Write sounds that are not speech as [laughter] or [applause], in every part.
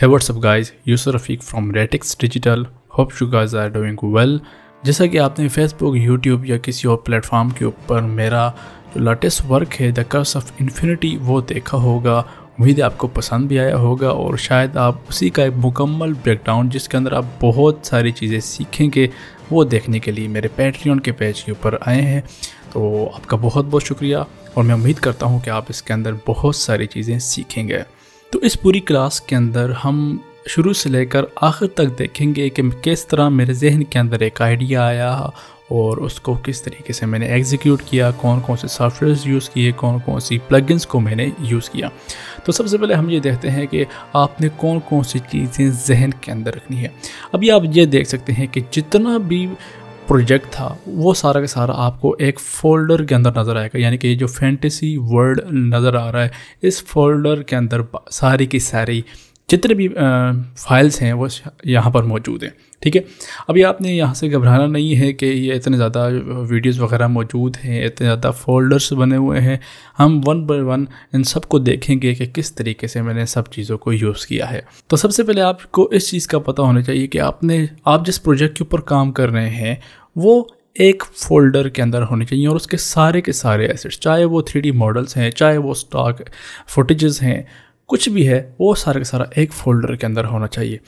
है what's up guys user from Retics Digital hope Hope you are doing well जैसा कि आपने Facebook YouTube या किसी और प्लेटफॉर्म के ऊपर मेरा जो लेटेस्ट वर्क है द कर्स ऑफ इन्फिनिटी वो देखा होगा उम्मीद आपको पसंद भी आया होगा और शायद आप उसी का एक मुकम्मल ब्रेकडाउन जिसके अंदर आप बहुत सारी चीज़ें सीखेंगे वो देखने के लिए मेरे पैट्रियन के पेज के ऊपर आए हैं तो आपका बहुत बहुत शुक्रिया और मैं उम्मीद करता हूँ कि आप इसके अंदर बहुत सारी चीज़ें सीखेंगे तो इस पूरी क्लास के अंदर हम शुरू से लेकर आखिर तक देखेंगे कि किस तरह मेरे जहन के अंदर एक आइडिया आया और उसको किस तरीके से मैंने एग्जीक्यूट किया कौन कौन से सॉफ्टवेयर यूज़ किए कौन कौन सी प्लगइन्स को मैंने यूज़ किया तो सबसे पहले हम ये देखते हैं कि आपने कौन कौन सी चीज़ें जहन के अंदर रखनी है अभी आप ये देख सकते हैं कि जितना भी प्रोजेक्ट था वो सारा का सारा आपको एक फोल्डर के अंदर नज़र आएगा यानी कि जो फैंटेसी वर्ल्ड नज़र आ रहा है इस फोल्डर के अंदर सारी की सारी जितने भी फाइल्स हैं वो यहाँ पर मौजूद हैं ठीक है अभी आपने यहाँ से घबराना नहीं है कि ये इतने ज़्यादा वीडियोस वगैरह मौजूद हैं इतने ज़्यादा फोल्डर्स बने हुए हैं हम वन बाय वन इन सब को देखेंगे कि किस तरीके से मैंने सब चीज़ों को यूज़ किया है तो सबसे पहले आपको इस चीज़ का पता होना चाहिए कि आपने आप जिस प्रोजेक्ट के ऊपर काम कर रहे हैं वो एक फोल्डर के अंदर होने चाहिए और उसके सारे के सारे एसेट्स चाहे वो थ्री मॉडल्स हैं चाहे वो स्टॉक फुटेजेस हैं कुछ भी है वो सारा का सारा एक फोल्डर के अंदर होना चाहिए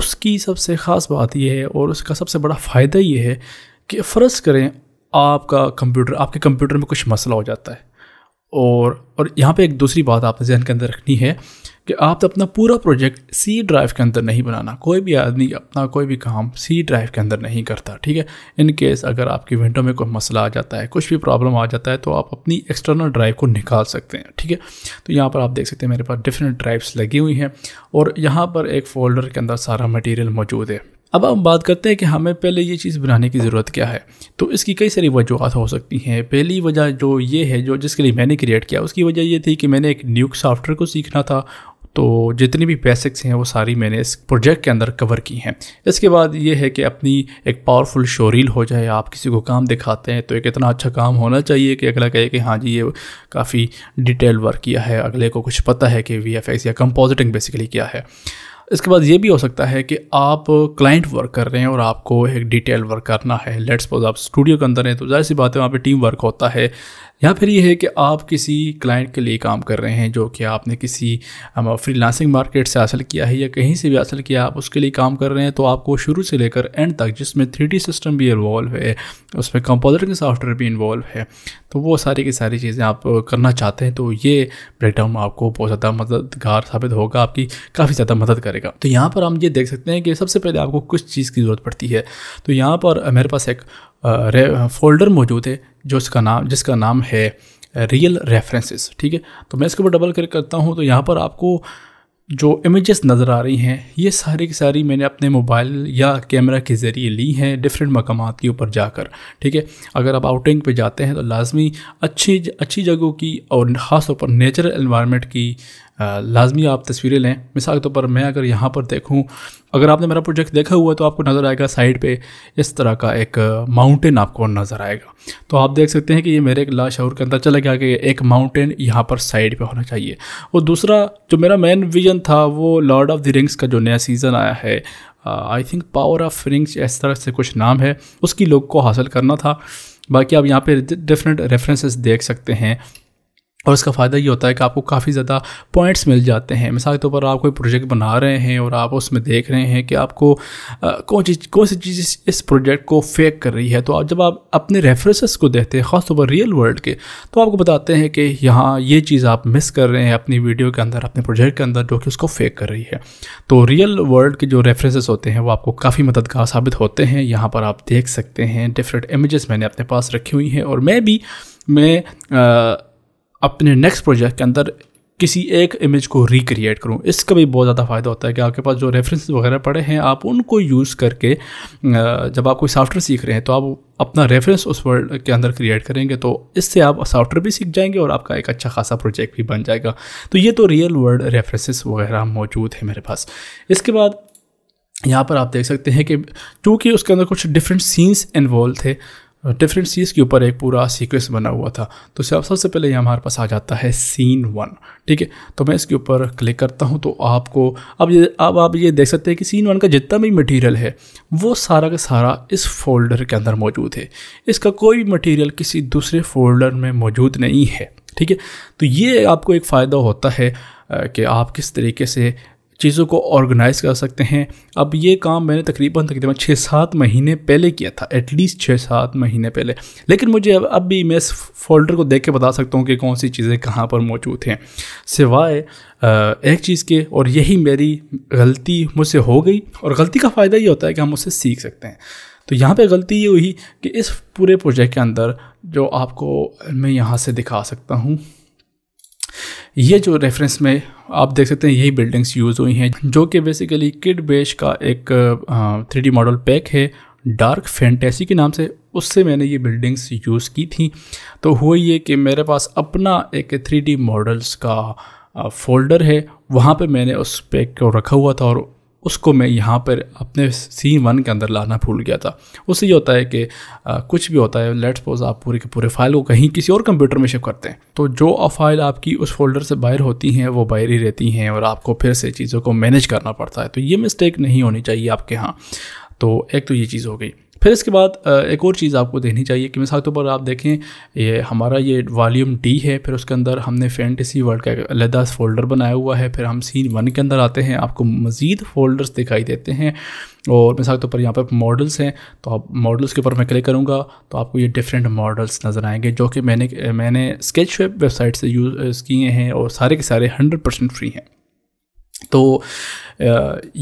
उसकी सबसे ख़ास बात यह है और उसका सबसे बड़ा फ़ायदा ये है कि फ़र्ज़ करें आपका कंप्यूटर आपके कंप्यूटर में कुछ मसला हो जाता है और और यहाँ पे एक दूसरी बात आपने जहन के अंदर रखनी है कि आप तो अपना पूरा प्रोजेक्ट सी ड्राइव के अंदर नहीं बनाना कोई भी आदमी अपना कोई भी काम सी ड्राइव के अंदर नहीं करता ठीक है इन केस अगर आपकी विंडो में कोई मसला आ जाता है कुछ भी प्रॉब्लम आ जाता है तो आप अपनी एक्सटर्नल ड्राइव को निकाल सकते हैं ठीक है तो यहाँ पर आप देख सकते हैं मेरे पास डिफरेंट ड्राइव्स लगी हुई हैं और यहाँ पर एक फोल्डर के अंदर सारा मटीरियल मौजूद है अब हम बात करते हैं कि हमें पहले ये चीज़ बनाने की ज़रूरत क्या है तो इसकी कई सारी वजूहत हो सकती हैं पहली वजह जो ये है जो जिसके लिए मैंने क्रिएट किया उसकी वजह ये थी कि मैंने एक न्यूक सॉफ्टवेयर को सीखना था तो जितनी भी बेसिक्स हैं वो सारी मैंने इस प्रोजेक्ट के अंदर कवर की हैं इसके बाद ये है कि अपनी एक पावरफुल शोरील हो जाए आप किसी को काम दिखाते हैं तो एक इतना अच्छा काम होना चाहिए कि अगला कहे कि हाँ जी ये काफ़ी डिटेल वर्क किया है अगले को कुछ पता है कि वी या कंपोजिटिंग बेसिकली क्या है इसके बाद ये भी हो सकता है कि आप क्लाइंट वर्क कर रहे हैं और आपको एक डिटेल वर्क करना है लेट्स सपोज आप स्टूडियो के अंदर हैं तो जाहिर सी बात है वहाँ पे टीम वर्क होता है या फिर ये है कि आप किसी क्लाइंट के लिए काम कर रहे हैं जो कि आपने किसी फ्रीलांसिंग मार्केट से हासिल किया है या कहीं से भी हासिल किया आप उसके लिए काम कर रहे हैं तो आपको शुरू से लेकर एंड तक जिसमें थ्री सिस्टम भी इन्वॉल्व है उसमें कंपोजिटिंग सॉफ्टवेयर भी इन्वॉल्व है तो वो सारी की सारी चीज़ें आप करना चाहते हैं तो ये ब्रेकडाउन आपको बहुत ज़्यादा मददगार साबित होगा आपकी काफ़ी ज़्यादा मदद करेगा तो यहाँ पर हम ये देख सकते हैं कि सबसे पहले आपको कुछ चीज़ की ज़रूरत पड़ती है तो यहाँ पर मेरे पास एक फोल्डर मौजूद है जो उसका नाम जिसका नाम है रियल रेफरेंसेस ठीक है तो मैं इसके ऊपर डबल क्लिक करता हूँ तो यहाँ पर आपको जो इमेजेस नज़र आ रही हैं ये सारी की सारी मैंने अपने मोबाइल या कैमरा के ज़रिए ली हैं डिफरेंट मकाम के ऊपर जाकर ठीक है अगर आप आउटिंग पे जाते हैं तो लाजमी अच्छी अच्छी जगहों की और ख़ास तौर पर नेचुरल इन्वामेंट की लाजमी आप तस्वीरें लें मिसाल के तौर पर मैं अगर यहाँ पर देखूँ अगर आपने मेरा प्रोजेक्ट देखा हुआ है तो आपको नज़र आएगा साइड पे इस तरह का एक माउंटेन आपको नज़र आएगा तो आप देख सकते हैं कि ये मेरे एक लाशूर के अंदर चला गया कि एक माउंटेन यहाँ पर साइड पे होना चाहिए और दूसरा जो मेरा मेन विजन था वो लॉर्ड ऑफ द रिंग्स का जो नया सीज़न आया है I think power of rings इस तरह से कुछ नाम है उसकी लोग को हासिल करना था बाकी आप यहाँ पर डिफरेंट रेफरेंसेस देख सकते हैं और इसका फ़ायदा ये होता है कि आपको काफ़ी ज़्यादा पॉइंट्स मिल जाते हैं मिसाल के तौर तो पर आप कोई प्रोजेक्ट बना रहे हैं और आप उसमें देख रहे हैं कि आपको कौन चीज़ कौन सी चीज़ इस, प्रोजेक्ट को फेक कर रही है तो आप जब आप अपने रेफरेंसेस को देखते हैं ख़ासतौर तो पर रियल वर्ल्ड के तो आपको बताते हैं कि यहाँ ये चीज़ आप मिस कर रहे हैं अपनी वीडियो के अंदर अपने प्रोजेक्ट के अंदर जो कि उसको फेक कर रही है तो रियल वर्ल्ड के जो रेफरेंसेस होते हैं वो आपको काफ़ी मददगार साबित होते हैं यहाँ पर आप देख सकते हैं डिफरेंट इमेज़ मैंने अपने पास रखी हुई हैं और मैं भी मैं अपने नेक्स्ट प्रोजेक्ट के अंदर किसी एक इमेज को रिक्रिएट करूं इसका भी बहुत ज़्यादा फ़ायदा होता है कि आपके पास जो रेफरेंस वगैरह पड़े हैं आप उनको यूज़ करके जब आप कोई सॉफ्टवेयर सीख रहे हैं तो आप अपना रेफरेंस उस वर्ल्ड के अंदर क्रिएट करेंगे तो इससे आप सॉफ्टवेयर भी सीख जाएंगे और आपका एक अच्छा खासा प्रोजेक्ट भी बन जाएगा तो ये तो रियल वर्ल्ड रेफरेंसेस वगैरह मौजूद है मेरे पास इसके बाद यहाँ पर आप देख सकते हैं कि चूँकि उसके अंदर कुछ डिफरेंट सीन्स इन्वॉल्व थे डिफरेंट चीज़ के ऊपर एक पूरा सीक्वेंस बना हुआ था तो सबसे पहले यहाँ हमारे पास आ जाता है सीन वन ठीक है तो मैं इसके ऊपर क्लिक करता हूँ तो आपको अब ये अब आप ये देख सकते हैं कि सीन वन का जितना भी मटेरियल है वो सारा का सारा इस फोल्डर के अंदर मौजूद है इसका कोई भी मटीरियल किसी दूसरे फोल्डर में मौजूद नहीं है ठीक है तो ये आपको एक फ़ायदा होता है कि आप किस तरीके से चीज़ों को ऑर्गेनाइज कर सकते हैं अब ये काम मैंने तकरीबन तकरीबन छः सात महीने पहले किया था एटलीस्ट छः सात महीने पहले लेकिन मुझे अब अब भी मैं इस फोल्डर को देख के बता सकता हूँ कि कौन सी चीज़ें कहाँ पर मौजूद हैं सिवाय एक चीज़ के और यही मेरी गलती मुझसे हो गई और गलती का फ़ायदा ये होता है कि हम उससे सीख सकते हैं तो यहाँ पे गलती ये हुई कि इस पूरे प्रोजेक्ट के अंदर जो आपको मैं यहाँ से दिखा सकता हूँ ये जो रेफरेंस में आप देख सकते हैं यही बिल्डिंग्स यूज़ हुई हैं जो कि बेसिकली किड बेश का एक थ्री मॉडल पैक है डार्क फैंटेसी के नाम से उससे मैंने ये बिल्डिंग्स यूज़ की थी तो हुआ ये कि मेरे पास अपना एक थ्री मॉडल्स का फोल्डर है वहाँ पे मैंने उस पैक को रखा हुआ था और उसको मैं यहाँ पर अपने सीन वन के अंदर लाना भूल गया था उससे ये होता है कि आ, कुछ भी होता है लेट सपोज आप पूरे के पूरे फाइल को कहीं किसी और कंप्यूटर में शिफ्ट करते हैं तो जो फाइल आपकी उस फोल्डर से बाहर होती हैं वो बाहर ही रहती हैं और आपको फिर से चीज़ों को मैनेज करना पड़ता है तो ये मिस्टेक नहीं होनी चाहिए आपके यहाँ तो एक तो ये चीज़ हो गई फिर इसके बाद एक और चीज़ आपको देखनी चाहिए कि मिसाल तौर पर आप देखें ये हमारा ये वॉल्यूम डी है फिर उसके अंदर हमने फैंटेसी वर्ल्ड का अलहदा फोल्डर बनाया हुआ है फिर हम सीन वन के अंदर आते हैं आपको मज़ीद फोल्डर्स दिखाई देते हैं और मिसाल तौर पर यहाँ पर मॉडल्स हैं तो आप मॉडल्स के ऊपर मैं क्लिक करूँगा तो आपको ये डिफरेंट मॉडल्स नज़र आएंगे जो कि मैंने मैंने स्केच वेबसाइट से यूज़ किए हैं और सारे के सारे हंड्रेड परसेंट फ्री हैं तो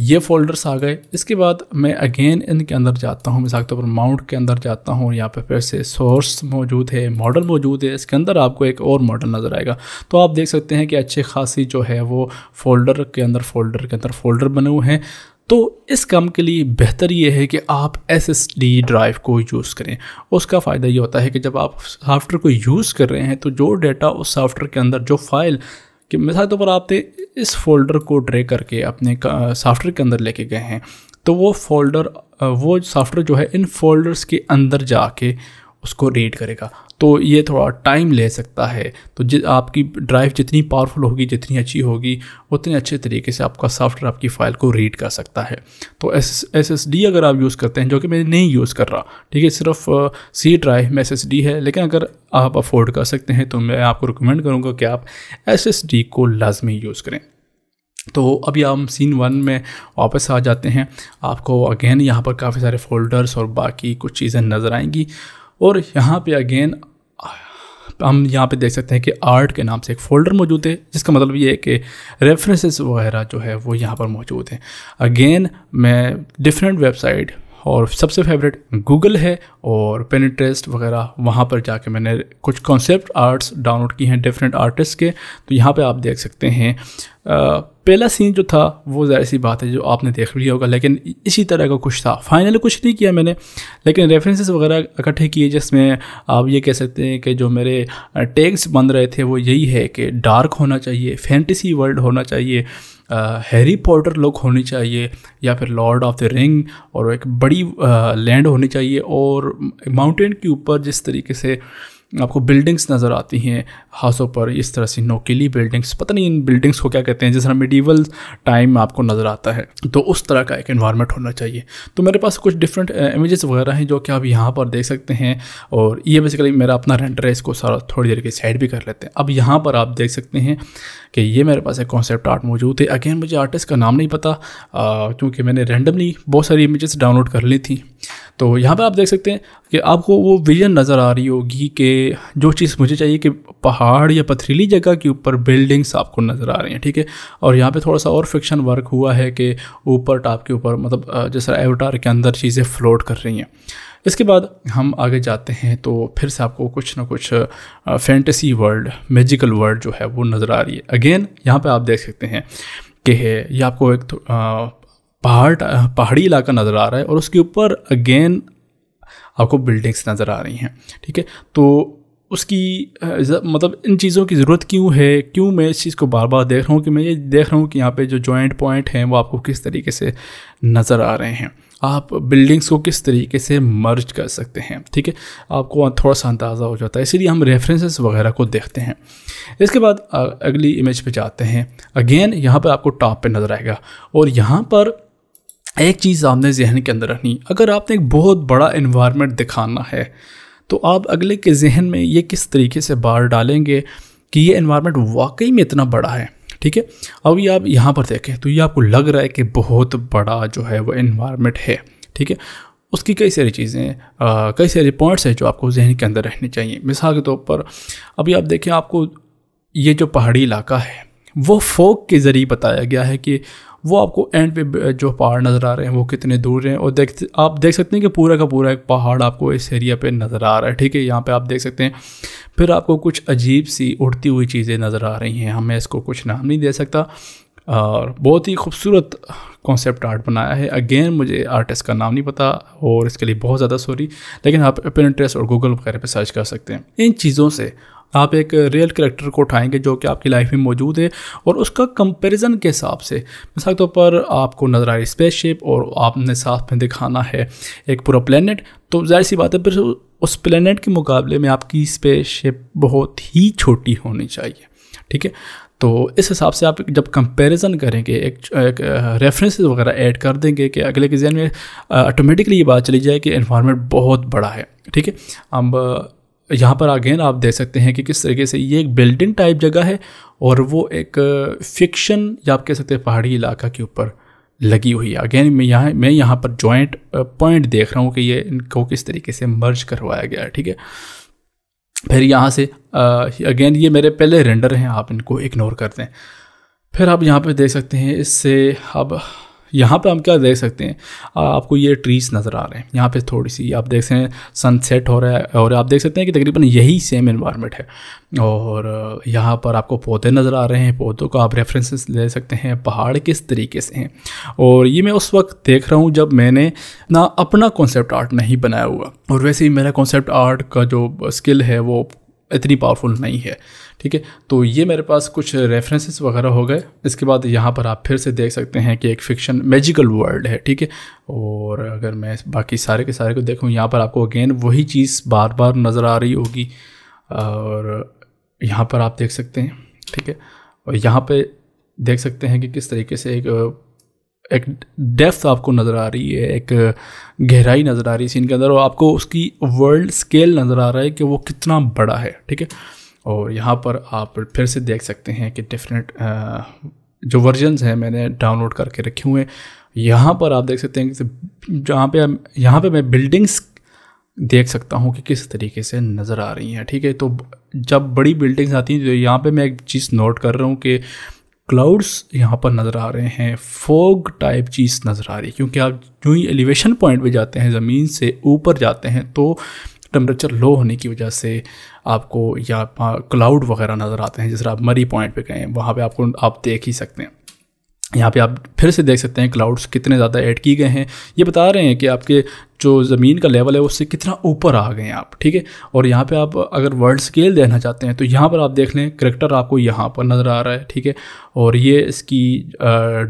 ये फोल्डर्स आ गए इसके बाद मैं अगेन इनके अंदर जाता हूँ मिसाल के तौर पर माउंट के अंदर जाता हूँ यहाँ पे फिर से सोर्स मौजूद है मॉडल मौजूद है इसके अंदर आपको एक और मॉडल नज़र आएगा तो आप देख सकते हैं कि अच्छे खासी जो है वो फोल्डर के अंदर फोल्डर के अंदर फोल्डर बने हुए हैं तो इस काम के लिए बेहतर ये है कि आप एस एस डी ड्राइव को यूज़ करें उसका फ़ायदा ये होता है कि जब आप सॉफ्टवेयर को यूज़ कर रहे हैं तो जो डेटा उस सॉफ्टवेयर के अंदर जो फाइल कि मिसाल तौर तो पर आप इस फोल्डर को ड्रे करके अपने सॉफ्टवेयर के अंदर लेके गए हैं तो वो फोल्डर वो सॉफ्टवेयर जो है इन फोल्डर्स के अंदर जाके उसको रीड करेगा तो ये थोड़ा टाइम ले सकता है तो जि आपकी ड्राइव जितनी पावरफुल होगी जितनी अच्छी होगी उतने अच्छे तरीके से आपका सॉफ्टवेयर आपकी फ़ाइल को रीड कर सकता है तो एस एस अगर आप यूज़ करते हैं जो कि मैं नहीं यूज़ कर रहा ठीक है सिर्फ सी ड्राइव में एस है लेकिन अगर आप अफोर्ड कर सकते हैं तो मैं आपको रिकमेंड करूँगा कि आप एस को लाजमी यूज़ करें तो अभी हम सीन वन में वापस आ जाते हैं आपको अगेन यहाँ पर काफ़ी सारे फोल्डर्स और बाकी कुछ चीज़ें नज़र आएंगी और यहाँ पे अगेन हम यहाँ पे देख सकते हैं कि आर्ट के नाम से एक फ़ोल्डर मौजूद है जिसका मतलब ये है कि रेफरेंसेस वगैरह जो है वो यहाँ पर मौजूद हैं अगेन मैं डिफरेंट वेबसाइट और सबसे फेवरेट गूगल है और पेनिट्रेस्ट वगैरह वहाँ पर जाके मैंने कुछ कॉन्सेप्ट आर्ट्स डाउनलोड किए हैं डिफरेंट आर्टिस्ट के तो यहाँ पे आप देख सकते हैं पहला सीन जो था वो ज़ाहिर सी बात है जो आपने देख लिया होगा लेकिन इसी तरह का कुछ था फाइनल कुछ नहीं किया मैंने लेकिन रेफरेंसेस वगैरह इकट्ठे किए जिसमें आप ये कह सकते हैं कि जो मेरे टैग्स बन रहे थे वो यही है कि डार्क होना चाहिए फैंटेसी वर्ल्ड होना चाहिए हैरी पॉटर लुक होनी चाहिए या फिर लॉर्ड ऑफ द रिंग और एक बड़ी लैंड होनी चाहिए और माउंटेन के ऊपर जिस तरीके से आपको बिल्डिंग्स नज़र आती हैं हाउसों पर इस तरह से नोकीली बिल्डिंग्स पता नहीं इन बिल्डिंग्स को क्या कहते हैं जिस तरह मिडीवल टाइम आपको नज़र आता है तो उस तरह का एक इन्वायरमेंट होना चाहिए तो मेरे पास कुछ डिफरेंट इमेजेस वगैरह हैं जो कि आप यहाँ पर देख सकते हैं और ये बेसिकली मेरा अपना रेंटर है इसको सारा थोड़ी देर के साइड भी कर लेते हैं अब यहाँ पर आप देख सकते हैं कि ये मेरे पास एक कॉन्सेप्ट आर्ट मौजूद है अगेन मुझे आर्टिस्ट का नाम नहीं पता क्योंकि मैंने रेंडमली बहुत सारी इमेजेस डाउनलोड कर ली थी तो यहाँ पर आप देख सकते हैं कि आपको वो विजन नज़र आ रही होगी कि जो चीज़ मुझे चाहिए कि पहाड़ या पथरीली जगह के ऊपर बिल्डिंग्स आपको नज़र आ रही हैं ठीक है और यहाँ पे थोड़ा सा और फिक्शन वर्क हुआ है कि ऊपर टॉप के ऊपर मतलब जैसा एवटार के अंदर चीज़ें फ्लोट कर रही हैं इसके बाद हम आगे जाते हैं तो फिर से आपको कुछ ना कुछ फैंटेसी वर्ल्ड मेजिकल वर्ल्ड जो है वो नज़र आ रही है अगेन यहाँ पर आप देख सकते हैं कि है ये आपको एक पहाड़ पहाड़ी इलाका नज़र आ रहा है और उसके ऊपर अगेन आपको बिल्डिंग्स नज़र आ रही हैं ठीक है तो उसकी मतलब इन चीज़ों की ज़रूरत क्यों है क्यों मैं इस चीज़ को बार बार देख रहा हूँ कि मैं ये देख रहा हूँ कि यहाँ पे जो जॉइंट पॉइंट हैं वो आपको किस तरीके से नज़र आ रहे हैं आप बिल्डिंग्स को किस तरीके से मर्ज कर सकते हैं ठीक है आपको थोड़ा सा अंदाज़ा हो जाता है इसीलिए हम रेफरेंसेस वगैरह को देखते हैं इसके बाद अगली इमेज पे जाते हैं अगेन यहाँ पर आपको टॉप पे नज़र आएगा और यहाँ पर एक चीज़ आपने जहन के अंदर रखनी अगर आपने एक बहुत बड़ा इन्वायरमेंट दिखाना है तो आप अगले के जहन में ये किस तरीके से बार डालेंगे कि ये इन्वायरमेंट वाकई में इतना बड़ा है ठीक है अब ये आप यहाँ पर देखें तो ये आपको लग रहा है कि बहुत बड़ा जो है वो इन्वायरमेंट है ठीक है उसकी कई सारी चीज़ें कई सारे पॉइंट्स हैं जो आपको जहन के अंदर रहने चाहिए मिसाल के तौर पर अभी आप देखें आपको ये जो पहाड़ी इलाका है वो फोक के ज़रिए बताया गया है कि वो आपको एंड पे जो पहाड़ नज़र आ रहे हैं वो कितने दूर हैं और देख आप देख सकते हैं कि पूरा का पूरा एक पहाड़ आपको इस एरिया पे नज़र आ रहा है ठीक है यहाँ पे आप देख सकते हैं फिर आपको कुछ अजीब सी उड़ती हुई चीज़ें नज़र आ रही हैं हमें इसको कुछ नाम नहीं दे सकता और बहुत ही खूबसूरत कॉन्सेप्ट आर्ट बनाया है अगेन मुझे आर्टिस्ट का नाम नहीं पता और इसके लिए बहुत ज़्यादा सॉरी लेकिन आप पिंट्रेस्ट और गूगल वगैरह पर सर्च कर सकते हैं इन चीज़ों से आप एक रियल करेक्टर को उठाएंगे जो कि आपकी लाइफ में मौजूद है और उसका कंपैरिजन के हिसाब से मिसाल तौर तो पर आपको नज़र आ रही स्पेस शिप और आपने साथ में दिखाना है एक पूरा प्लेनेट तो जाहिर सी बात है फिर उस प्लेनेट के मुकाबले में आपकी स्पेस शिप बहुत ही छोटी होनी चाहिए ठीक है तो इस हिसाब से आप जब कंपैरिजन करेंगे एक, एक रेफरेंस वगैरह ऐड कर देंगे कि अगले के जहन में ऑटोमेटिकली ये बात चली जाए कि इन्वायरमेंट बहुत बड़ा है ठीक है अब यहाँ पर अगेन आप देख सकते हैं कि किस तरीके से ये एक बिल्डिंग टाइप जगह है और वो एक फिक्शन uh, या आप कह सकते हैं पहाड़ी इलाका के ऊपर लगी हुई है अगेन मैं यहाँ मैं यहाँ पर जॉइंट पॉइंट uh, देख रहा हूँ कि ये इनको किस तरीके से मर्ज करवाया गया है ठीक है फिर यहाँ से अगेन uh, ये मेरे पहले रेंडर हैं आप इनको इग्नोर कर दें फिर आप यहाँ पर देख सकते हैं इससे अब यहाँ पे हम क्या देख सकते हैं आपको ये ट्रीज़ नज़र आ रहे हैं यहाँ पे थोड़ी सी आप देख सकते हैं सनसेट हो रहा है और आप देख सकते हैं कि तकरीबन यही सेम इन्वायरमेंट है और यहाँ पर आपको पौधे नज़र आ रहे हैं पौधों को आप रेफरेंसेस ले सकते हैं पहाड़ किस तरीके से हैं और ये मैं उस वक्त देख रहा हूँ जब मैंने ना अपना कॉन्सेप्ट आर्ट नहीं बनाया हुआ और वैसे ही मेरा कॉन्सेप्ट आर्ट का जो स्किल है वो इतनी पावरफुल नहीं है ठीक है तो ये मेरे पास कुछ रेफरेंसेस वगैरह हो गए इसके बाद यहाँ पर आप फिर से देख सकते हैं कि एक फिक्शन मैजिकल वर्ल्ड है ठीक है और अगर मैं बाकी सारे के सारे को देखूँ यहाँ पर आपको अगेन वही चीज़ बार बार नज़र आ रही होगी और यहाँ पर आप देख सकते हैं ठीक है और यहाँ पर देख सकते हैं कि किस तरीके से एक एक डेफ्थ आपको नज़र आ रही है एक गहराई नज़र आ रही है सीन के अंदर और आपको उसकी वर्ल्ड स्केल नज़र आ रहा है कि वो कितना बड़ा है ठीक है और यहाँ पर आप फिर से देख सकते हैं कि डिफरेंट जो वर्जनस हैं मैंने डाउनलोड करके रखे हुए हैं यहाँ पर आप देख सकते हैं कि जहाँ पे यहाँ पे मैं बिल्डिंग्स देख सकता हूँ कि किस तरीके से नज़र आ रही हैं ठीक है तो जब बड़ी बिल्डिंग्स आती हैं तो यहाँ पे मैं एक चीज़ नोट कर रहा हूँ कि क्लाउड्स यहाँ पर नज़र आ रहे हैं फोग टाइप चीज़ नज़र आ रही है क्योंकि आप जो ही एलिवेशन पॉइंट पे जाते हैं ज़मीन से ऊपर जाते हैं तो टम्परेचर लो होने की वजह से आपको या क्लाउड वगैरह नज़र आते हैं जिस आप मरी पॉइंट पे गए वहाँ पे आपको आप देख ही सकते हैं यहाँ पे आप फिर से देख सकते हैं क्लाउड्स कितने ज़्यादा ऐड किए गए हैं ये बता रहे हैं कि आपके जो ज़मीन का लेवल है उससे कितना ऊपर आ गए हैं आप ठीक है और यहाँ पे आप अगर वर्ल्ड स्केल देखना चाहते हैं तो यहाँ पर आप देख लें करेक्टर आपको यहाँ पर नज़र आ रहा है ठीक है और ये इसकी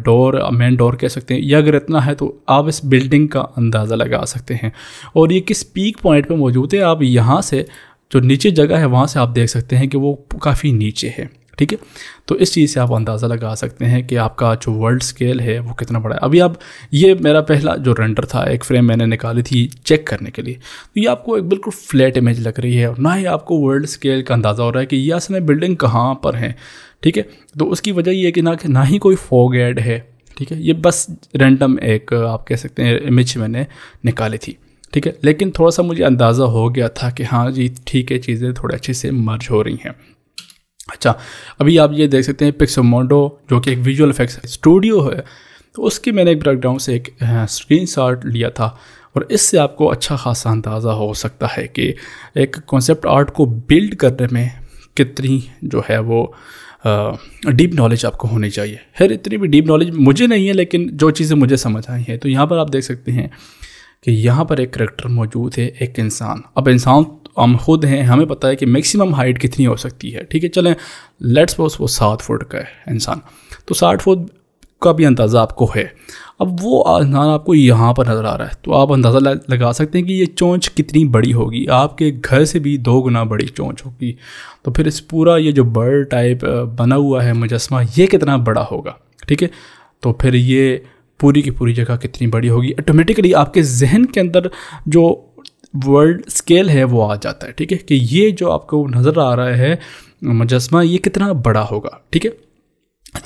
डोर मेन डोर कह सकते हैं या अगर इतना है तो आप इस बिल्डिंग का अंदाज़ा लगा सकते हैं और ये किस पीक पॉइंट पर मौजूद है आप यहाँ से जो नीचे जगह है वहाँ से आप देख सकते हैं कि वो काफ़ी नीचे है ठीक है तो इस चीज़ से आप अंदाज़ा लगा सकते हैं कि आपका जो वर्ल्ड स्केल है वो कितना बड़ा है अभी आप ये मेरा पहला जो रेंडर था एक फ्रेम मैंने निकाली थी चेक करने के लिए तो ये आपको एक बिल्कुल फ्लैट इमेज लग रही है और ना ही आपको वर्ल्ड स्केल का अंदाज़ा हो रहा है कि यह असल में बिल्डिंग कहाँ पर हैं ठीक है तो उसकी वजह ये है कि ना कि ना ही कोई फॉग एड है ठीक है ये बस रेंडम एक आप कह सकते हैं इमेज मैंने निकाली थी ठीक है लेकिन थोड़ा सा मुझे अंदाज़ा हो गया था कि हाँ जी ठीक है चीज़ें थोड़े अच्छे से मर्ज हो रही हैं अच्छा अभी आप ये देख सकते हैं मोडो जो कि एक विजुअल इफेक्ट्स स्टूडियो है तो उसकी मैंने एक ब्रेकडाउन से एक शॉट लिया था और इससे आपको अच्छा खासा अंदाज़ा हो सकता है कि एक कॉन्सेप्ट आर्ट को बिल्ड करने में कितनी जो है वो डीप नॉलेज आपको होनी चाहिए खैर इतनी भी डीप नॉलेज मुझे नहीं है लेकिन जो चीज़ें मुझे समझ आई हैं तो यहाँ पर आप देख सकते हैं कि यहाँ पर एक करेक्टर मौजूद है एक इंसान अब इंसान हम खुद हैं हमें पता है कि मैक्सिमम हाइट कितनी हो सकती है ठीक है चलें लेट्स सपोज वो सात फुट का है इंसान तो साठ फुट का भी अंदाज़ा आपको है अब वो इंसान आपको यहाँ पर नज़र आ रहा है तो आप अंदाज़ा लगा सकते हैं कि ये चोंच कितनी बड़ी होगी आपके घर से भी दो गुना बड़ी चोंच होगी तो फिर इस पूरा ये जो बर्ड टाइप बना हुआ है मुजस्मा ये कितना बड़ा होगा ठीक है तो फिर ये पूरी की पूरी जगह कितनी बड़ी होगी ऑटोमेटिकली आपके जहन के अंदर जो वर्ल्ड स्केल है वो आ जाता है ठीक है कि ये जो आपको नज़र आ रहा है मुजस्मा ये कितना बड़ा होगा ठीक है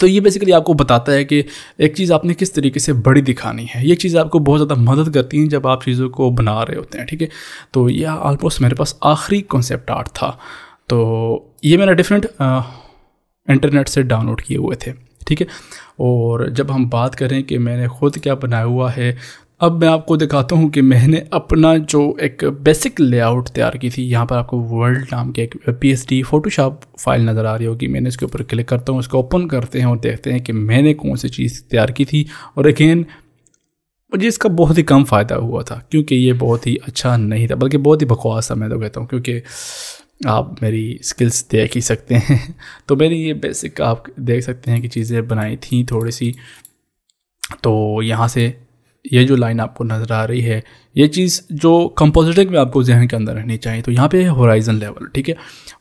तो ये बेसिकली आपको बताता है कि एक चीज़ आपने किस तरीके से बड़ी दिखानी है ये चीज़ आपको बहुत ज़्यादा मदद करती हैं जब आप चीज़ों को बना रहे होते हैं ठीक है तो ये ऑलमोस्ट मेरे पास आखिरी कॉन्सेप्ट आर्ट था तो ये मैंने डिफरेंट इंटरनेट से डाउनलोड किए हुए थे ठीक है और जब हम बात करें कि मैंने खुद क्या बनाया हुआ है अब मैं आपको दिखाता हूँ कि मैंने अपना जो एक बेसिक लेआउट तैयार की थी यहाँ पर आपको वर्ल्ड नाम के एक P S D Photoshop file नज़र आ रही होगी मैंने इसके ऊपर क्लिक करता हूँ इसको ओपन करते हैं और देखते हैं कि मैंने कौन सी चीज़ तैयार की थी और अगेन मुझे इसका बहुत ही कम फ़ायदा हुआ था क्योंकि ये बहुत ही अच्छा नहीं था बल्कि बहुत ही बकवास था मैं तो कहता हूँ क्योंकि आप मेरी स्किल्स देख ही सकते हैं [laughs] तो मैंने ये बेसिक आप देख सकते हैं कि चीज़ें बनाई थी थोड़ी सी तो यहाँ से ये जो लाइन आपको नज़र आ रही है ये चीज़ जो कंपोजिटिक में आपको जहन के अंदर रहनी चाहिए तो यहाँ पे है होराइज़न लेवल ठीक है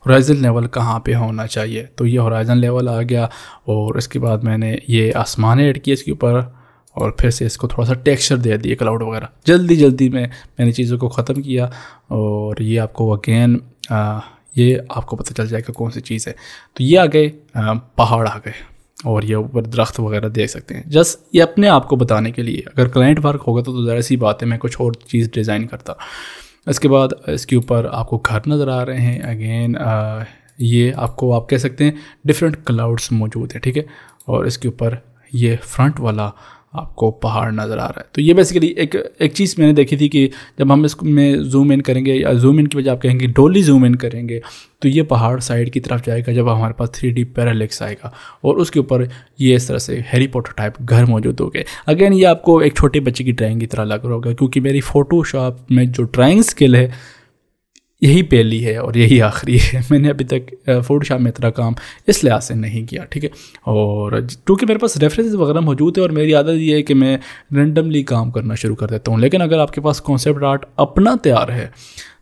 होराइज़न लेवल कहाँ पे होना चाहिए तो ये होराइज़न लेवल आ गया और इसके बाद मैंने ये आसमान ऐड किया इसके ऊपर और फिर से इसको थोड़ा सा टेक्सचर दे दिए क्लाउड वगैरह जल्दी जल्दी में मैंने चीज़ों को ख़त्म किया और ये आपको अगेन ये आपको पता चल जाएगा कौन सी चीज़ है तो ये आ गए पहाड़ आ गए और ये ऊपर दरख्त वगैरह देख सकते हैं जस्ट ये अपने आप को बताने के लिए अगर क्लाइंट वर्क होगा तो ज़रा तो सी बात है मैं कुछ और चीज़ डिज़ाइन करता इसके बाद इसके ऊपर आपको घर नज़र आ रहे हैं अगेन ये आपको आप कह सकते हैं डिफरेंट क्लाउड्स मौजूद हैं ठीक है ठीके? और इसके ऊपर ये फ्रंट वाला आपको पहाड़ नज़र आ रहा है तो ये बेसिकली एक एक चीज़ मैंने देखी थी कि जब हम इसमें जूम इन करेंगे या जूम इन की वजह आप कहेंगे डोली जूम इन करेंगे तो ये पहाड़ साइड की तरफ जाएगा जब हमारे पास थ्री डी पैरालेक्स आएगा और उसके ऊपर ये इस तरह से हैरी पॉटर टाइप घर मौजूद हो गए अगेन ये आपको एक छोटे बच्चे की ड्राइंग की तरह लग रहा होगा क्योंकि मेरी फ़ोटोशॉप में जो ड्राइंग स्किल है यही पहली है और यही आखिरी है [laughs] मैंने अभी तक फोटोशॉप में इतना काम इस लिहाज से नहीं किया ठीक है और क्योंकि मेरे पास रेफरेंस वगैरह मौजूद है और मेरी आदत ये है कि मैं रेंडमली काम करना शुरू कर देता हूँ लेकिन अगर आपके पास कॉन्सेप्ट आर्ट अपना तैयार है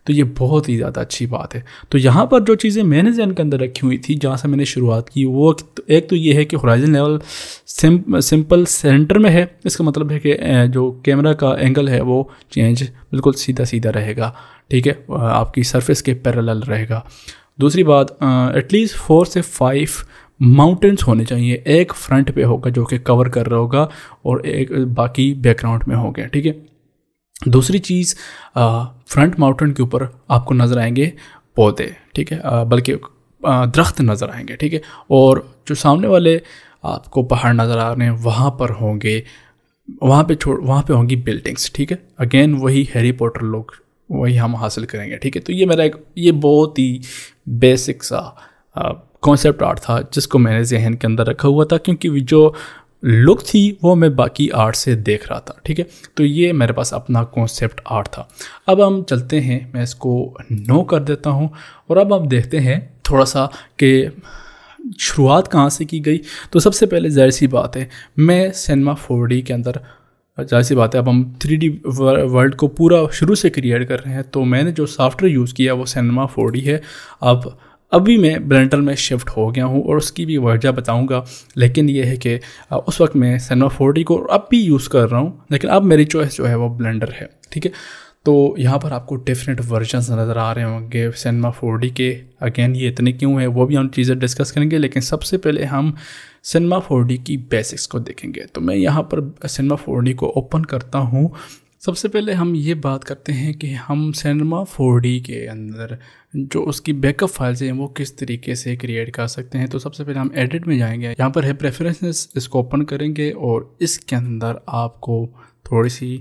तो ये बहुत ही ज़्यादा अच्छी बात है तो यहाँ पर जो चीज़ें मैंने जहन के अंदर रखी हुई थी जहाँ से मैंने शुरुआत की वो एक तो, तो ये है कि हराइजन लेवल सिंपल सेंटर में है इसका मतलब है कि जो कैमरा का एंगल है वो चेंज बिल्कुल सीधा सीधा रहेगा ठीक है आपकी सरफेस के पैरल रहेगा दूसरी बात एटलीस्ट फोर से फाइव माउंटेंस होने चाहिए एक फ्रंट पे होगा जो कि कवर कर रहा होगा और एक बाकी बैकग्राउंड में हो ठीक है दूसरी चीज़ फ्रंट माउंटेन के ऊपर आपको नज़र आएंगे पौधे ठीक है बल्कि दरख्त नज़र आएंगे ठीक है और जो सामने वाले आपको पहाड़ नज़र आ रहे हैं वहाँ पर होंगे वहाँ पे छोड़ वहाँ पे होंगी बिल्डिंग्स ठीक है अगेन वही हैरी पॉटर लोग वही हम हासिल करेंगे ठीक है तो ये मेरा एक ये बहुत ही बेसिक सा कॉन्सेप्ट आर्ट था जिसको मैंने जहन के अंदर रखा हुआ था क्योंकि जो लुक थी वो मैं बाकी आर्ट से देख रहा था ठीक है तो ये मेरे पास अपना कॉन्सेप्ट आर्ट था अब हम चलते हैं मैं इसको नो कर देता हूँ और अब हम देखते हैं थोड़ा सा कि शुरुआत कहाँ से की गई तो सबसे पहले जाहिर सी बात है मैं सिनेमा फोर के अंदर जाहिर सी बात है अब हम थ्री डी वर्ल्ड को पूरा शुरू से क्रिएट कर रहे हैं तो मैंने जो सॉफ्टवेयर यूज़ किया वो सिनेमा फोर है अब अभी मैं ब्लेंडर में शिफ्ट हो गया हूँ और उसकी भी वजह बताऊँगा लेकिन ये है कि उस वक्त मैं सनवा फोर्टी को अब भी यूज़ कर रहा हूँ लेकिन अब मेरी चॉइस जो है वो ब्लेंडर है ठीक है तो यहाँ पर आपको डिफरेंट वर्जन नज़र आ रहे होंगे सिनेमा फोर के अगेन ये इतने क्यों है वो भी हम चीज़ें डिस्कस करेंगे लेकिन सबसे पहले हम सिनेमा फोर की बेसिक्स को देखेंगे तो मैं यहाँ पर सिनेमा फोर को ओपन करता हूँ सबसे पहले हम ये बात करते हैं कि हम सिनेमा फोर के अंदर जो उसकी बैकअप फाइल्स हैं वो किस तरीके से क्रिएट कर सकते हैं तो सबसे पहले हम एडिट में जाएंगे यहाँ पर है प्रेफरेंसेस इसको ओपन करेंगे और इसके अंदर आपको थोड़ी सी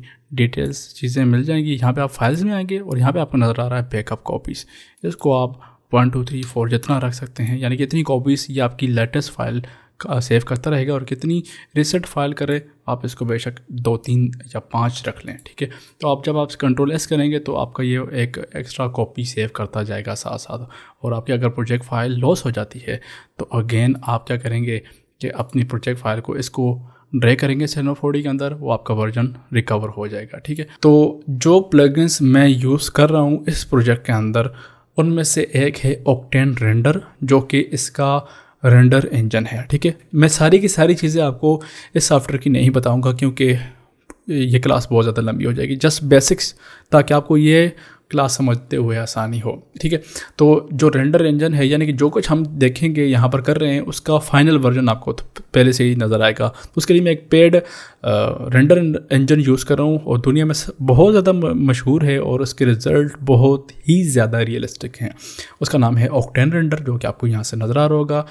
डिटेल्स चीज़ें मिल जाएंगी यहाँ पे आप फाइल्स में आएंगे और यहाँ पे आपको नज़र आ रहा है बैकअप कॉपीज़ इसको आप वन टू थ्री फोर जितना रख सकते हैं यानी कि इतनी कॉपीज़ ये आपकी लेटेस्ट फाइल सेव करता रहेगा और कितनी रिसेट फाइल करें आप इसको बेशक दो तीन या पाँच रख लें ठीक है तो आप जब आप कंट्रोल एस करेंगे तो आपका ये एक एक्स्ट्रा कॉपी सेव करता जाएगा साथ साथ और आपकी अगर प्रोजेक्ट फाइल लॉस हो जाती है तो अगेन आप क्या करेंगे कि अपनी प्रोजेक्ट फाइल को इसको ड्रे करेंगे सेनोफोडी के अंदर वो आपका वर्जन रिकवर हो जाएगा ठीक है तो जो प्लगइन्स मैं यूज़ कर रहा हूँ इस प्रोजेक्ट के अंदर उनमें से एक है ऑक्टेन रेंडर जो कि इसका रेंडर इंजन है ठीक है मैं सारी की सारी चीज़ें आपको इस सॉफ्टवेयर की नहीं बताऊंगा क्योंकि ये क्लास बहुत ज़्यादा लंबी हो जाएगी जस्ट बेसिक्स ताकि आपको ये क्लास समझते हुए आसानी हो ठीक है तो जो रेंडर इंजन है यानी कि जो कुछ हम देखेंगे यहाँ पर कर रहे हैं उसका फाइनल वर्जन आपको पहले से ही नज़र आएगा तो उसके लिए मैं एक पेड रेंडर इंजन यूज़ कर रहा हूँ और दुनिया में बहुत ज़्यादा मशहूर है और उसके रिज़ल्ट बहुत ही ज़्यादा रियलिस्टिक हैं उसका नाम है ऑक्टेन रेंडर जो कि आपको यहाँ से नज़र आ रहा होगा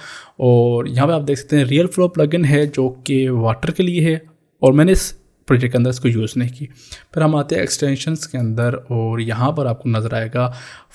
और यहाँ पर आप देख सकते हैं रियल फ्लो प्लगइन है जो कि वाटर के लिए है और मैंने इस प्रोजेक्ट के अंदर इसको यूज़ नहीं की फिर हम आते हैं एक्सटेंशंस के अंदर और यहाँ पर आपको नज़र आएगा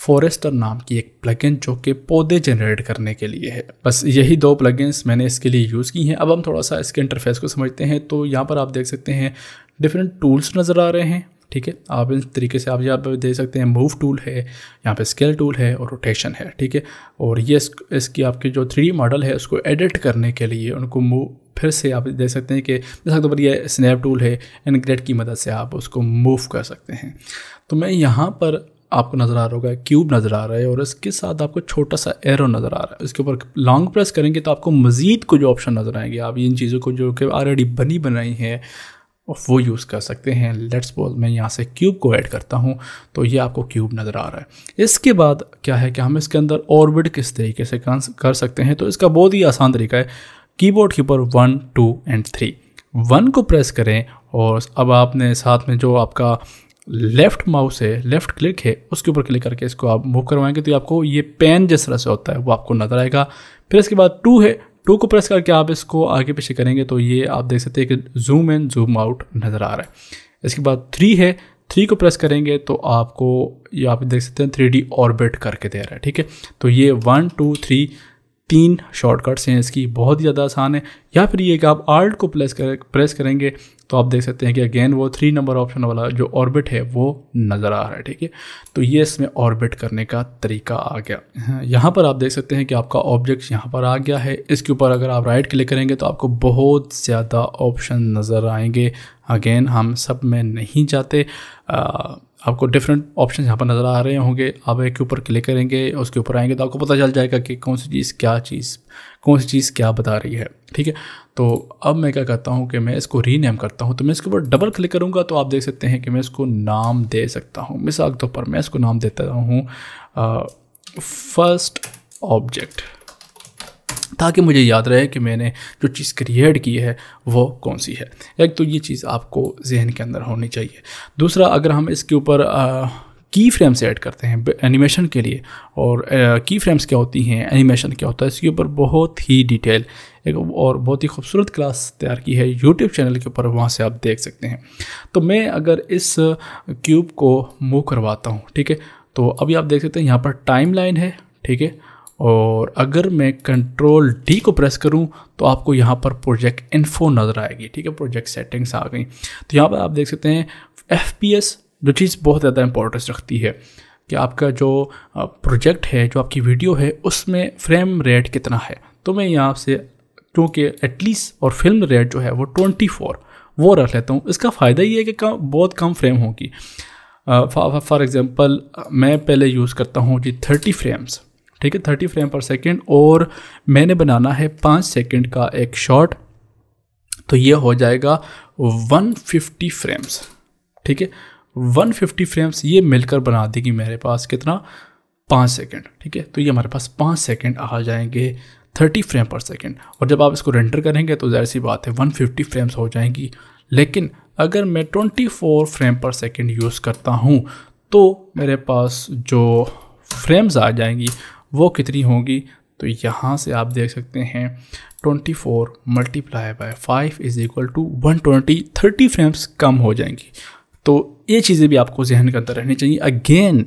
फॉरेस्टर नाम की एक प्लगइन जो कि पौधे जनरेट करने के लिए है बस यही दो प्लगइन्स मैंने इसके लिए यूज़ की हैं अब हम थोड़ा सा इसके इंटरफेस को समझते हैं तो यहाँ पर आप देख सकते हैं डिफरेंट टूल्स नज़र आ रहे हैं ठीक है आप इस तरीके से आप यहाँ पर दे सकते हैं मूव टूल है यहाँ पे स्केल टूल है और रोटेशन है ठीक है और ये इस, इसकी आपके जो थ्री मॉडल है उसको एडिट करने के लिए उनको मूव फिर से आप देख सकते हैं कि जैसा तो ये स्नैप टूल है ग्रेड की मदद से आप उसको मूव कर सकते हैं तो मैं यहाँ पर आपको नज़र आ रहा होगा क्यूब नज़र आ रहा है और इसके साथ आपको छोटा सा एरो नज़र आ रहा है इसके ऊपर लॉन्ग प्रेस करेंगे तो आपको मज़ीद कुछ ऑप्शन नज़र आएंगे आप इन चीज़ों को जो कि ऑलरेडी बनी बनाई हैं वो यूज़ कर सकते हैं लेट्स बोल मैं यहाँ से क्यूब को ऐड करता हूँ तो ये आपको क्यूब नज़र आ रहा है इसके बाद क्या है कि हम इसके अंदर ऑर्बिट किस तरीके से कर सकते हैं तो इसका बहुत ही आसान तरीका है कीबोर्ड के ऊपर one two and three one को प्रेस करें और अब आपने साथ में जो आपका लेफ़्ट माउस है लेफ़्ट क्लिक है उसके ऊपर क्लिक करके इसको आप मूव करवाएंगे तो आपको ये पेन जिस तरह से होता है वो आपको नज़र आएगा फिर इसके बाद टू है टू को प्रेस करके आप इसको आगे पीछे करेंगे तो ये आप देख सकते हैं कि जूम इन जूम आउट नज़र आ रहा है इसके बाद थ्री है थ्री को प्रेस करेंगे तो आपको ये आप देख सकते हैं थ्री डी ऑर्बिट करके दे रहा है ठीक है तो ये वन टू थ्री तीन शॉर्टकट्स हैं इसकी बहुत ही ज़्यादा आसान है या फिर ये कि आप आर्ट को प्रेस कर प्रेस करेंगे तो आप देख सकते हैं कि अगेन वो थ्री नंबर ऑप्शन वाला जो ऑर्बिट है वो नज़र आ रहा है ठीक है तो ये इसमें ऑर्बिट करने का तरीका आ गया हाँ, यहाँ पर आप देख सकते हैं कि आपका ऑब्जेक्ट यहाँ पर आ गया है इसके ऊपर अगर आप राइट क्लिक करेंगे तो आपको बहुत ज़्यादा ऑप्शन नज़र आएंगे अगेन हम सब में नहीं जाते आ, आपको डिफरेंट ऑप्शन यहाँ पर नज़र आ रहे होंगे आप एक के ऊपर क्लिक करेंगे उसके ऊपर आएंगे तो आपको पता चल जाएगा कि कौन सी चीज़ क्या चीज़ कौन सी चीज़ क्या बता रही है ठीक है तो अब मैं क्या करता हूँ कि मैं इसको रीनेम करता हूँ तो मैं इसके ऊपर डबल क्लिक करूँगा तो आप देख सकते हैं कि मैं इसको नाम दे सकता हूँ मिसाल के तौर पर मैं इसको नाम देता हूँ फर्स्ट ऑब्जेक्ट ताकि मुझे याद रहे कि मैंने जो चीज़ क्रिएट की है वो कौन सी है एक तो ये चीज़ आपको जहन के अंदर होनी चाहिए दूसरा अगर हम इसके ऊपर की फ्रेम से ऐड करते हैं एनिमेशन के लिए और की फ्रेम्स क्या होती हैं एनिमेशन क्या होता है इसके ऊपर बहुत ही डिटेल एक और बहुत ही खूबसूरत क्लास तैयार की है यूट्यूब चैनल के ऊपर वहाँ से आप देख सकते हैं तो मैं अगर इस क्यूब को मूव करवाता हूँ ठीक है तो अभी आप देख सकते हैं यहाँ पर टाइम लाइन है ठीक है और अगर मैं कंट्रोल डी को प्रेस करूं तो आपको यहाँ पर प्रोजेक्ट इन्फो नज़र आएगी ठीक है प्रोजेक्ट सेटिंग्स आ गई तो यहाँ पर आप देख सकते हैं एफ जो चीज़ बहुत ज़्यादा इंपॉर्टेंस रखती है कि आपका जो प्रोजेक्ट है जो आपकी वीडियो है उसमें फ्रेम रेट कितना है तो मैं यहाँ से क्योंकि एटलीस्ट और फिल्म रेट जो है वो ट्वेंटी फोर वो रख लेता हूँ इसका फ़ायदा ये है कि कम बहुत कम फ्रेम होगी फॉर एग्ज़ाम्पल मैं पहले यूज़ करता हूँ जी थर्टी फ्रेम्स ठीक है थर्टी फ्रेम पर सेकेंड और मैंने बनाना है पाँच सेकेंड का एक शॉट तो ये हो जाएगा वन फिफ्टी फ्रेम्स ठीक है वन फिफ्टी फ्रेम्स ये मिलकर बना देगी मेरे पास कितना पाँच सेकेंड ठीक है तो ये हमारे पास पाँच सेकेंड आ जाएंगे थर्टी फ्रेम पर सेकेंड और जब आप इसको रेंटर करेंगे तो जाहिर सी बात है वन फिफ्टी फ्रेम्स हो जाएंगी लेकिन अगर मैं ट्वेंटी फोर फ्रेम पर सेकेंड यूज़ करता हूँ तो मेरे पास जो फ्रेम्स आ जाएंगी वो कितनी होगी तो यहाँ से आप देख सकते हैं 24 four multiply by five is equal to one twenty thirty frames कम हो जाएंगी तो ये चीज़ें भी आपको जहन के अंदर रहनी चाहिए अगेन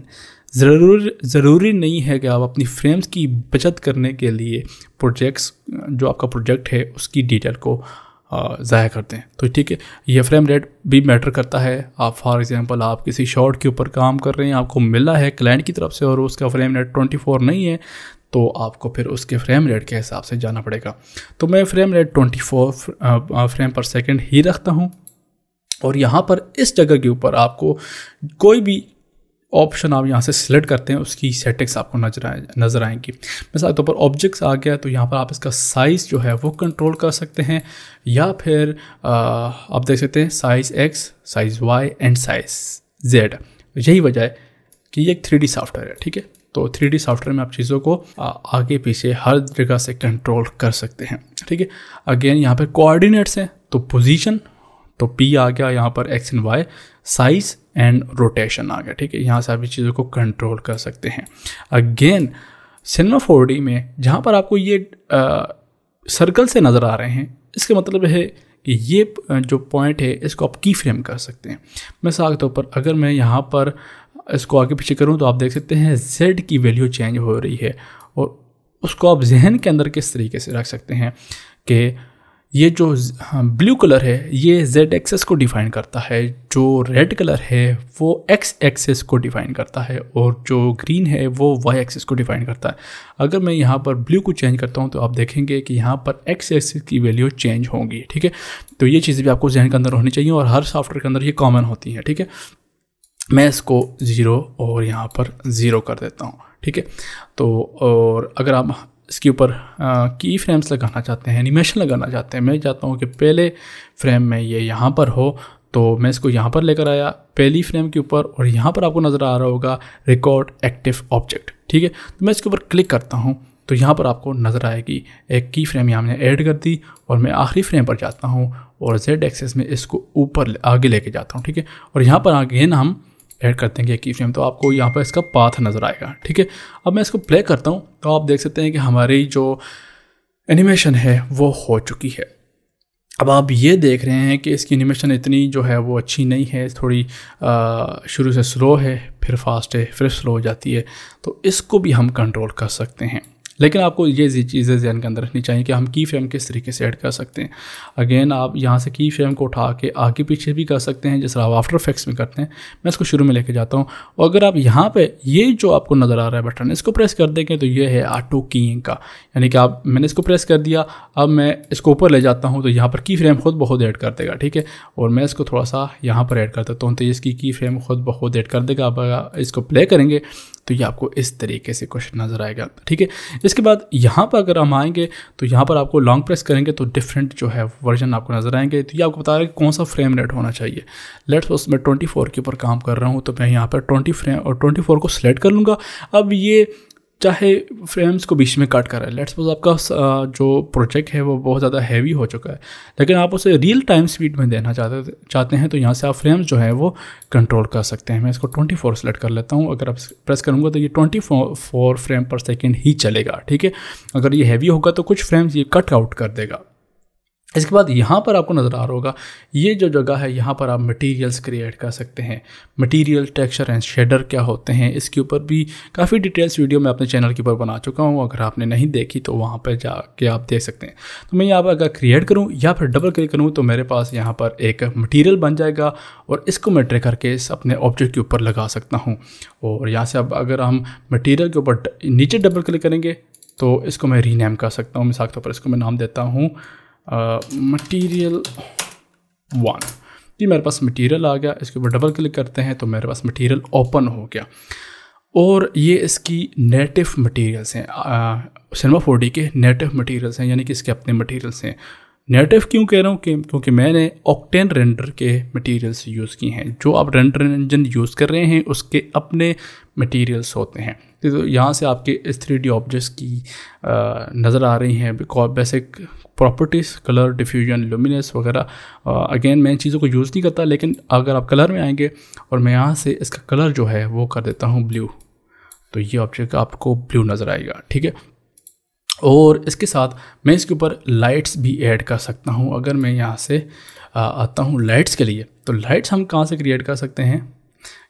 ज़रूर ज़रूरी नहीं है कि आप अपनी फ्रेम्स की बचत करने के लिए प्रोजेक्ट्स जो आपका प्रोजेक्ट है उसकी डिटेल को ज़ाया करते हैं तो ठीक है ये फ्रेम रेट भी मैटर करता है आप फॉर एग्जांपल आप किसी शॉट के ऊपर काम कर रहे हैं आपको मिला है क्लाइंट की तरफ से और उसका फ्रेम रेट 24 नहीं है तो आपको फिर उसके फ्रेम रेट के हिसाब से जाना पड़ेगा तो मैं फ्रेम रेट 24 फ्रेम पर सेकंड ही रखता हूँ और यहाँ पर इस जगह के ऊपर आपको कोई भी ऑप्शन आप यहाँ से सिलेक्ट करते हैं उसकी सेटिंग्स आपको नजर आए नज़र आएंगी मिसाल तौर तो पर ऑब्जेक्ट्स आ गया तो यहाँ पर आप इसका साइज़ जो है वो कंट्रोल कर सकते हैं या फिर आ, आप देख सकते हैं size X size Y and size Z यही वजह है कि ये एक थ्री सॉफ्टवेयर है ठीक है तो थ्री सॉफ्टवेयर में आप चीज़ों को आगे पीछे हर जगह से कंट्रोल कर सकते हैं ठीक है अगेन यहाँ पर कोऑर्डिनेट्स हैं तो पोजीशन तो पी आ गया यहाँ पर X and Y size and rotation आ गया ठीक है यहाँ से आप इस चीज़ों को कंट्रोल कर सकते हैं अगेन सिनेमा फोर में जहाँ पर आपको ये आ, सर्कल से नज़र आ रहे हैं इसका मतलब है कि ये जो पॉइंट है इसको आप की फ्रेम कर सकते हैं मिसाल के तौर पर अगर मैं यहाँ पर इसको आगे पीछे करूँ तो आप देख सकते हैं जेड की वैल्यू चेंज हो रही है और उसको आप जहन के अंदर किस तरीके से रख सकते हैं कि ये जो ब्लू कलर हाँ, है ये जेड एक्सेस को डिफाइन करता है जो रेड कलर है वो एक्स एक्सेस को डिफाइन करता है और जो ग्रीन है वो वाई एक्सेस को डिफाइन करता है अगर मैं यहाँ पर ब्लू को चेंज करता हूँ तो आप देखेंगे कि यहाँ पर एक्स एक्सेस की वैल्यू चेंज होंगी ठीक है तो ये चीज़ें भी आपको जहन के अंदर होनी चाहिए और हर सॉफ्टवेयर के अंदर ये कॉमन होती हैं ठीक है थीके? मैं इसको ज़ीरो और यहाँ पर ज़ीरो कर देता हूँ ठीक है तो और अगर आप इसके ऊपर की फ्रेम्स लगाना चाहते हैं एनिमेशन लगाना चाहते हैं मैं चाहता हूँ कि पहले फ्रेम में ये यहाँ पर हो तो मैं इसको यहाँ पर लेकर आया पहली फ्रेम के ऊपर और यहाँ पर आपको नज़र आ रहा होगा रिकॉर्ड एक्टिव ऑब्जेक्ट ठीक है तो मैं इसके ऊपर क्लिक करता हूँ तो यहाँ पर आपको नज़र आएगी एक की फ्रेम यहाँ मैंने ऐड कर दी और मैं आखिरी फ्रेम पर जाता हूँ और जेड एक्सेस में इसको ऊपर आगे लेके जाता हूँ ठीक है और यहाँ पर आगे हम ऐड करते हैं की फ्रेम तो आपको यहाँ पर इसका पाथ नज़र आएगा ठीक है अब मैं इसको प्ले करता हूँ तो आप देख सकते हैं कि हमारी जो एनिमेशन है वो हो चुकी है अब आप ये देख रहे हैं कि इसकी एनिमेशन इतनी जो है वो अच्छी नहीं है थोड़ी शुरू से स्लो है फिर फास्ट है फिर स्लो हो जाती है तो इसको भी हम कंट्रोल कर सकते हैं लेकिन आपको ये चीज़ें जहन के अंदर रखनी चाहिए कि हम की फ्रेम किस तरीके से ऐड कर सकते हैं अगेन आप यहाँ से की फ्रेम को उठा के आगे पीछे भी कर सकते हैं जिस तरह आप आफ्टर इफेक्ट्स में करते हैं मैं इसको शुरू में लेके जाता हूँ और अगर आप यहाँ पर ये जो आपको नज़र आ रहा है बटन इसको प्रेस कर देंगे तो ये है आटो कीइंग का यानी कि आप मैंने इसको प्रेस कर दिया अब मैं इसको ऊपर ले जाता हूँ तो यहाँ पर की फ्रेम खुद बहुत ऐड कर देगा ठीक है और मैं इसको थोड़ा सा यहाँ पर ऐड कर देता हूँ तो इसकी की फ्रेम खुद बहुत ऐड कर देगा अब इसको प्ले करेंगे तो ये आपको इस तरीके से क्वेश्चन नज़र आएगा ठीक है इसके बाद यहाँ पर अगर हम आएंगे तो यहाँ पर आपको लॉन्ग प्रेस करेंगे तो डिफरेंट जो है वर्जन आपको नज़र आएंगे तो ये आपको बता रहा है कि कौन सा फ्रेम रेट होना चाहिए लेट्स बस मैं ट्वेंटी के ऊपर काम कर रहा हूँ तो मैं यहाँ पर ट्वेंटी फ्रेम और ट्वेंटी को सिलेक्ट कर लूँगा अब ये चाहे फ्रेम्स को बीच में काट कर है लेट्स सपोज आपका जो प्रोजेक्ट है वो बहुत ज़्यादा हैवी हो चुका है लेकिन आप उसे रियल टाइम स्पीड में देना चाहते चाहते हैं तो यहाँ से आप फ्रेम्स जो है वो कंट्रोल कर सकते हैं मैं इसको 24 फोर सेलेक्ट कर लेता हूँ अगर आप प्रेस करूँगा तो ये 24 फ्रेम पर सेकेंड ही चलेगा ठीक है अगर ये हैवी होगा तो कुछ फ्रेम्स ये कट आउट कर देगा इसके बाद यहाँ पर आपको नज़र आ रहा होगा ये जो जगह है यहाँ पर आप मटेरियल्स क्रिएट कर सकते हैं मटेरियल टेक्सचर एंड शेडर क्या होते हैं इसके ऊपर भी काफ़ी डिटेल्स वीडियो मैं अपने चैनल के ऊपर बना चुका हूँ अगर आपने नहीं देखी तो वहाँ पर जाके आप देख सकते हैं तो मैं यहाँ पर अगर क्रिएट करूँ या फिर डबल क्लिक करूँ तो मेरे पास यहाँ पर एक मटीरियल बन जाएगा और इसको मैं ट्रे करके अपने ऑब्जेक्ट के ऊपर लगा सकता हूँ और यहाँ से अब अगर हम मटीरियल के ऊपर नीचे डबल क्लिक करेंगे तो इसको मैं रीनेम कर सकता हूँ मिसाल के तौर पर इसको मैं नाम देता हूँ मटीरियल वन जी मेरे पास मटीरियल आ गया इसके ऊपर डबल क्लिक करते हैं तो मेरे पास मटीरियल ओपन हो गया और ये इसकी नेटिव मटेरियल्स हैं सिनेमा फोर के नेटिव मटेरियल्स हैं यानी कि इसके अपने मटेरियल्स हैं नेटिव क्यों कह रहा हूँ कि क्योंकि मैंने ऑक्टेन रेंडर के मटेरियल्स यूज़ किए हैं जो आप रेंडर इंजन यूज़ कर रहे हैं उसके अपने मटेरियल्स होते हैं तो यहाँ से आपके इस थ्री डी ऑब्जेक्ट्स की नज़र आ रही हैं basic properties colour diffusion luminous वगैरह अगेन मैं इन चीज़ों को यूज़ नहीं करता लेकिन अगर आप कलर में आएंगे और मैं यहाँ से इसका कलर जो है वो कर देता हूँ ब्लू तो ये ऑब्जेक्ट आपको ब्लू नज़र आएगा ठीक है और इसके साथ मैं इसके ऊपर लाइट्स भी ऐड कर सकता हूँ अगर मैं यहाँ से आता हूँ लाइट्स के लिए तो लाइट्स हम कहाँ से क्रिएट कर सकते हैं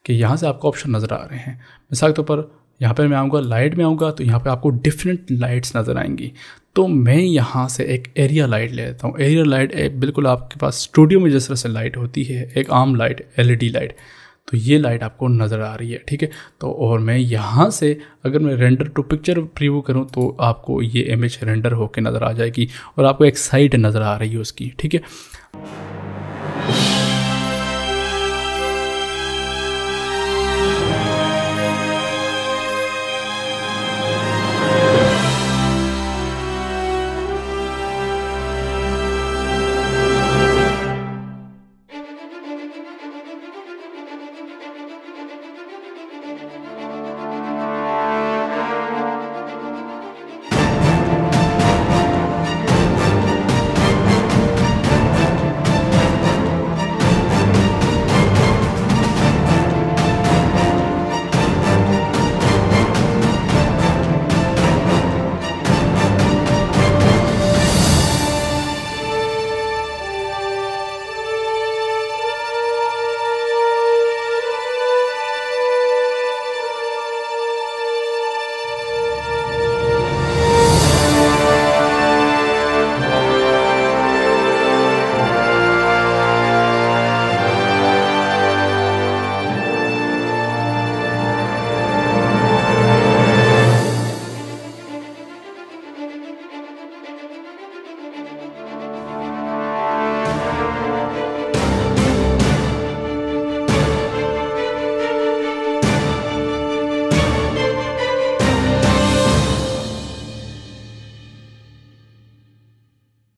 कि यहाँ से आपको ऑप्शन नज़र आ रहे हैं मिसाल के तौर पर यहाँ पर मैं आऊँगा लाइट में आऊँगा तो यहाँ पर आपको डिफरेंट लाइट्स नज़र आएंगी तो मैं यहाँ से एक एरिया लाइट ले लेता हूँ एरिया लाइट एक बिल्कुल आपके पास स्टूडियो में जिस तरह से लाइट होती है एक आम लाइट एलईडी लाइट तो ये लाइट आपको नज़र आ रही है ठीक है तो और मैं यहाँ से अगर मैं रेंडर टू पिक्चर प्रीव्यू करूँ तो आपको ये इमेज रेंडर होकर नज़र आ जाएगी और आपको एक साइट नज़र आ रही है उसकी ठीक है